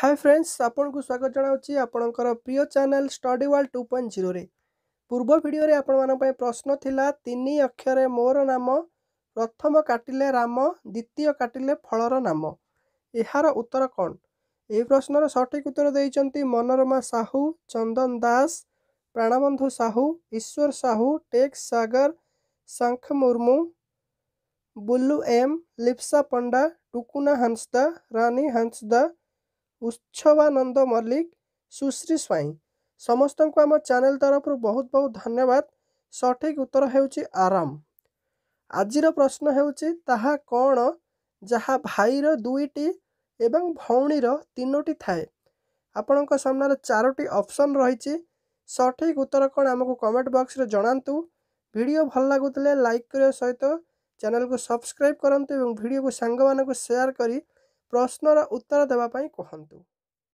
ହାଏ friends ଆପଣଙ୍କୁ ସ୍ୱାଗତ ଜଣାଉଛି ଆପଣଙ୍କର ପ୍ରିୟ channel study world two point ଜିରୋରେ ପୂର୍ବ ଭିଡ଼ିଓରେ ଆପଣମାନଙ୍କ ପାଇଁ ପ୍ରଶ୍ନ ଥିଲା ତିନି ଅକ୍ଷରେ ମୋର ନାମ ପ୍ରଥମ କାଟିଲେ ରାମ ଦ୍ୱିତୀୟ କାଟିଲେ ଫଳର ନାମ ଏହାର ଉତ୍ତର କ'ଣ ଏହି ପ୍ରଶ୍ନର ସଠିକ୍ ଉତ୍ତର ଦେଇଛନ୍ତି ମନୋରମା ସାହୁ ଚନ୍ଦନ ଦାସ ପ୍ରାଣବନ୍ଧୁ ସାହୁ ଈଶ୍ୱର ସାହୁ ଟେକ୍ ସାଗର ଶଙ୍ଖ ମୁର୍ମୁ ବୁଲୁ ଏମ୍ ଲିପ୍ସା ପଣ୍ଡା ଟୁକୁନା ହାଂସଦା ରାନୀ ହାଂସଦା ଉତ୍ସବାନନ୍ଦ ମଲ୍ଲିକ ସୁଶ୍ରୀ ସ୍ୱାଇଁ ସମସ୍ତଙ୍କୁ ଆମ ଚ୍ୟାନେଲ୍ ତରଫରୁ ବହୁତ ବହୁତ ଧନ୍ୟବାଦ ସଠିକ୍ ଉତ୍ତର ହେଉଛି ଆରାମ ଆଜିର ପ୍ରଶ୍ନ ହେଉଛି ତାହା କ'ଣ ଯାହା ଭାଇର ଦୁଇଟି ଏବଂ ଭଉଣୀର ତିନୋଟି ଥାଏ ଆପଣଙ୍କ ସାମ୍ନାରେ ଚାରୋଟି ଅପସନ୍ ରହିଛି ସଠିକ୍ ଉତ୍ତର କ'ଣ ଆମକୁ କମେଣ୍ଟ ବକ୍ସରେ ଜଣାନ୍ତୁ ଭିଡ଼ିଓ ଭଲ ଲାଗୁଥିଲେ ଲାଇକ୍ କରିବା ସହିତ ଚ୍ୟାନେଲ୍କୁ ସବସ୍କ୍ରାଇବ୍ କରନ୍ତୁ ଏବଂ ଭିଡ଼ିଓକୁ ସାଙ୍ଗମାନଙ୍କୁ ସେୟାର କରି ପ୍ରଶ୍ନର ଉତ୍ତର ଦେବା ପାଇଁ କୁହନ୍ତୁ